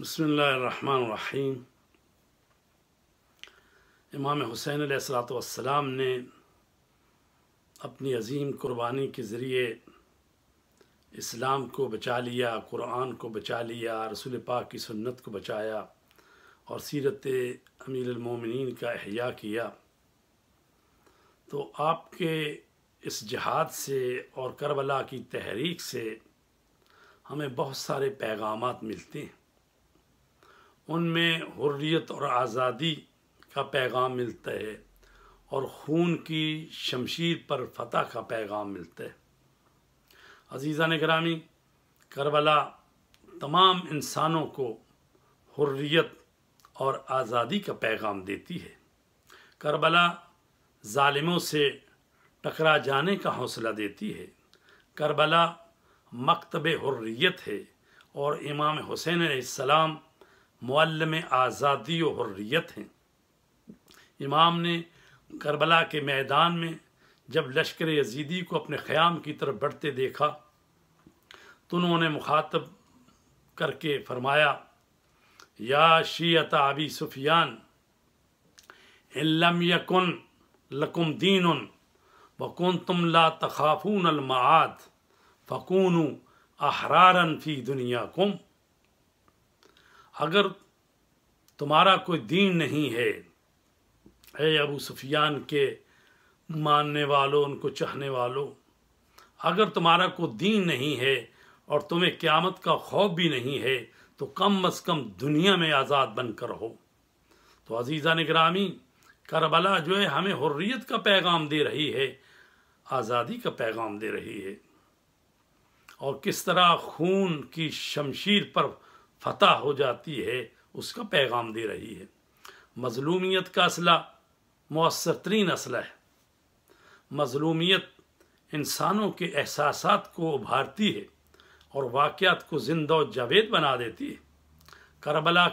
بسم اللہ الرحمن الرحیم امام حسین علیہ السلاۃ والسلام نے اپنی عظیم قربانی کے ذریعے اسلام کو بچا لیا قرآن کو بچا لیا رسول پاک کی سنت کو بچایا اور سیرت امیر المومنین کا احیاء کیا تو آپ کے اس جہاد سے اور کربلا کی تحریک سے ہمیں بہت سارے پیغامات ملتے ہیں ان میں حریت اور آزادی کا پیغام ملتا ہے اور خون کی شمشیر پر فتح کا پیغام ملتا ہے عزیزہ نگرامی کربلا تمام انسانوں کو حریت اور آزادی کا پیغام دیتی ہے کربلا ظالموں سے ٹکرا جانے کا حوصلہ دیتی ہے کربلا مکتب حریت ہے اور امام حسین علیہ السلام معلم آزادی و حریت ہیں امام نے کربلا کے میدان میں جب لشکر یزیدی کو اپنے خیام کی طرف بڑھتے دیکھا تو انہوں نے مخاطب کر کے فرمایا یا شیعت آبی سفیان علم یکن لکم دین وکنتم تم تخافون المعاد فکون احرارا فی دنیا کم اگر تمہارا کوئی دین نہیں ہے اے ابو سفیان کے ماننے والوں ان کو چاہنے والوں اگر تمہارا کوئی دین نہیں ہے اور تمہیں قیامت کا خوف بھی نہیں ہے تو کم از کم دنیا میں آزاد بن کر ہو تو عزیزہ نگرامی کربلا جو ہے ہمیں حریت کا پیغام دے رہی ہے آزادی کا پیغام دے رہی ہے اور کس طرح خون کی شمشیر پر فتح ہو جاتی ہے اس کا پیغام دے رہی ہے مظلومیت کا اسلحہ مؤثر ترین اسلحہ ہے مظلومیت انسانوں کے احساسات کو ابھارتی ہے اور واقعات کو زندہ و جاوید بنا دیتی ہے کربلا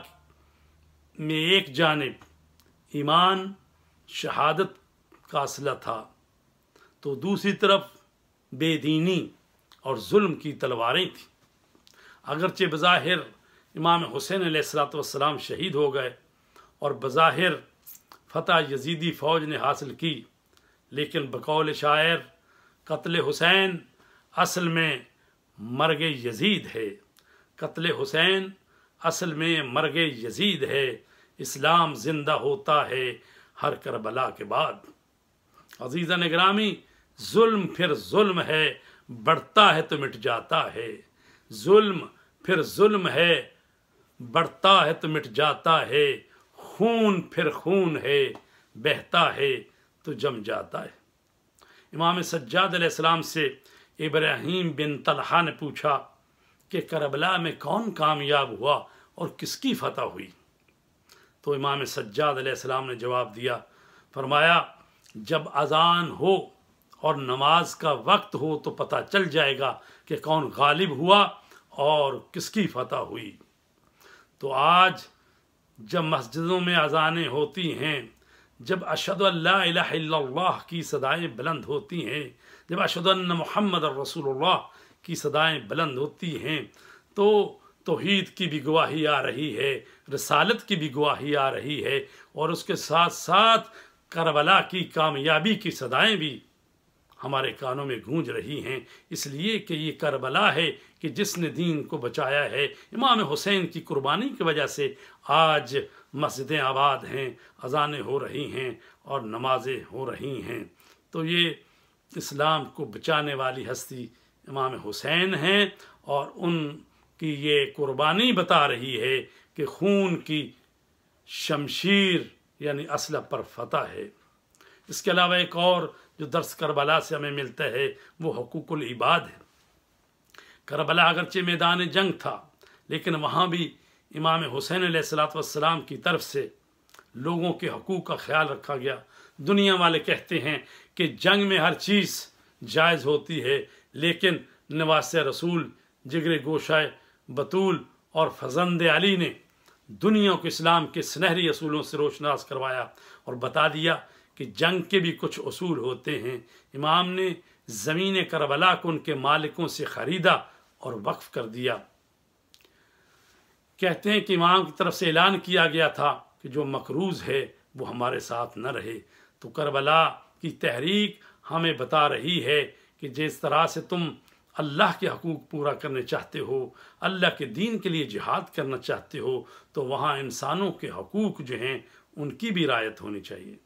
میں ایک جانب ایمان شہادت کا اسلحہ تھا تو دوسری طرف بے دینی اور ظلم کی تلواریں تھیں اگرچہ بظاہر امام حسین علیہ السلۃ وسلام شہید ہو گئے اور بظاہر فتح یزیدی فوج نے حاصل کی لیکن بقول شاعر قتل حسین اصل میں مرگ یزید ہے قتل حسین اصل میں مرگ یزید ہے اسلام زندہ ہوتا ہے ہر کربلا کے بعد عزیزہ نگرامی ظلم پھر ظلم ہے بڑھتا ہے تو مٹ جاتا ہے ظلم پھر ظلم ہے بڑھتا ہے تو مٹ جاتا ہے خون پھر خون ہے بہتا ہے تو جم جاتا ہے امام سجاد علیہ السلام سے ابراہیم بن طلحہ نے پوچھا کہ کربلا میں کون کامیاب ہوا اور کس کی فتح ہوئی تو امام سجاد علیہ السلام نے جواب دیا فرمایا جب اذان ہو اور نماز کا وقت ہو تو پتہ چل جائے گا کہ کون غالب ہوا اور کس کی فتح ہوئی تو آج جب مسجدوں میں اذانیں ہوتی ہیں جب اشد اللہ الہ الا اللہ کی صدائیں بلند ہوتی ہیں جب اشد اللہ محمد الرسول اللہ کی صدائیں بلند ہوتی ہیں تو توحید کی بھی گواہی آ رہی ہے رسالت کی بھی گواہی آ رہی ہے اور اس کے ساتھ ساتھ کربلا کی کامیابی کی صدائیں بھی ہمارے کانوں میں گونج رہی ہیں اس لیے کہ یہ کربلا ہے کہ جس نے دین کو بچایا ہے امام حسین کی قربانی کی وجہ سے آج مسجدیں آباد ہیں اذانیں ہو رہی ہیں اور نمازیں ہو رہی ہیں تو یہ اسلام کو بچانے والی ہستی امام حسین ہیں اور ان کی یہ قربانی بتا رہی ہے کہ خون کی شمشیر یعنی اسلح پر فتح ہے اس کے علاوہ ایک اور جو درس کربلا سے ہمیں ملتا ہے وہ حقوق العباد ہے کربلا اگرچہ میدان جنگ تھا لیکن وہاں بھی امام حسین علیہ السلام کی طرف سے لوگوں کے حقوق کا خیال رکھا گیا دنیا والے کہتے ہیں کہ جنگ میں ہر چیز جائز ہوتی ہے لیکن نواس رسول جگر گوشہ بطول اور فزند علی نے دنیا کو اسلام کے سنہری اصولوں سے روشناس کروایا اور بتا دیا کہ جنگ کے بھی کچھ اصول ہوتے ہیں امام نے زمین کربلا کو ان کے مالکوں سے خریدا اور وقف کر دیا کہتے ہیں کہ امام کی طرف سے اعلان کیا گیا تھا کہ جو مقروض ہے وہ ہمارے ساتھ نہ رہے تو کربلا کی تحریک ہمیں بتا رہی ہے کہ جس طرح سے تم اللہ کے حقوق پورا کرنے چاہتے ہو اللہ کے دین کے لیے جہاد کرنا چاہتے ہو تو وہاں انسانوں کے حقوق جو ہیں ان کی بھی رعایت ہونی چاہیے